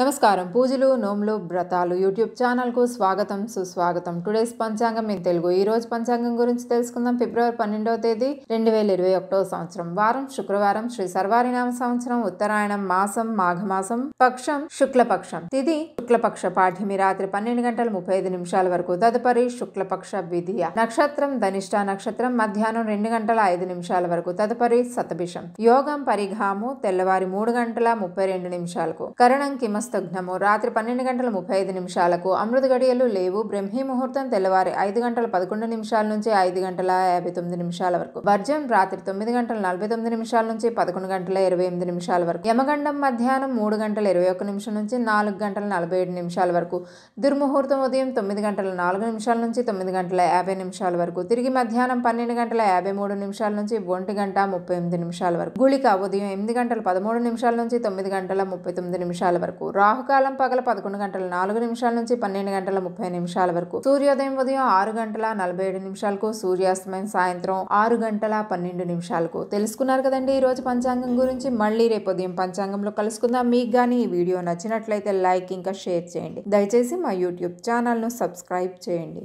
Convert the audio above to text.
నమస్కారం పూజలు నోములు వ్రతాలు యూట్యూబ్ ఛానల్కు స్వాగతం సుస్వాగతం టుడేస్ పంచాంగం ఇన్ తెలుగు ఈ రోజు పంచాంగం గురించి తెలుసుకుందాం ఫిబ్రవరి పన్నెండవ తేదీ రెండు వేల ఇరవై ఒకటో సంవత్సరం వారం శుక్రవారం శ్రీ సర్వారినామ సంవత్సరం ఉత్తరాయణం మాసం మాఘమాసం పక్షం శుక్లపక్షం తిది శుక్లపక్ష పాఠ్యమి రాత్రి పన్నెండు గంటల ముప్పై ఐదు నిమిషాల వరకు తదుపరి శుక్లపక్ష విధియ నక్షత్రం ధనిష్ట నక్షత్రం మధ్యాహ్నం రెండు గంటల ఐదు నిమిషాల వరకు తదుపరి సతభిషం యోగం పరిఘాము తెల్లవారి మూడు గంటల ముప్పై రెండు నిమిషాలకు కరణం కిమ మస్తగ్నము రాత్రి పన్నెండు గంటల ముప్పై ఐదు నిమిషాలకు అమృత గడియలు లేవు బ్రహ్మీ ముహూర్తం తెల్లవారి ఐదు గంటల పదకొండు నిమిషాల నుంచి ఐదు గంటల యాభై తొమ్మిది నిమిషాల వరకు వర్జం రాత్రి తొమ్మిది గంటల నలభై తొమ్మిది నిమిషాల నుంచి పదకొండు గంటల ఇరవై ఎనిమిది నిమిషాల వరకు యమగండం మధ్యాహ్నం మూడు గంటల ఇరవై ఒక్క నిమిషం నుంచి నాలుగు గంటల నలభై ఏడు నిమిషాల వరకు దుర్ముహూర్తం ఉదయం తొమ్మిది గంటల నాలుగు నిమిషాల నుంచి తొమ్మిది గంటల యాభై నిమిషాల వరకు తిరిగి మధ్యాహ్నం పన్నెండు గంటల యాభై మూడు నిమిషాల నుంచి ఒంటి గంట ముప్పై ఎనిమిది నిమిషాల వరకు గుళిక ఉదయం ఎనిమిది గంటల పదమూడు నిమిషాల నుంచి తొమ్మిది గంటల ముప్పై తొమ్మిది నిమిషాల వరకు రాహుకాలం పగల పదకొండు గంటల నాలుగు నిమిషాల నుంచి పన్నెండు గంటల ముప్పై నిమిషాల వరకు సూర్యోదయం ఉదయం ఆరు గంటల నలభై ఏడు నిమిషాలకు సూర్యాస్తమయం సాయంత్రం ఆరు గంటల పన్నెండు నిమిషాలకు తెలుసుకున్నారు కదండి ఈ రోజు పంచాంగం గురించి మళ్ళీ రేపు ఉదయం పంచాంగంలో కలుసుకుందాం మీకు కానీ ఈ వీడియో నచ్చినట్లయితే లైక్ ఇంకా షేర్ చేయండి దయచేసి మా యూట్యూబ్ ఛానల్ను సబ్స్క్రైబ్ చేయండి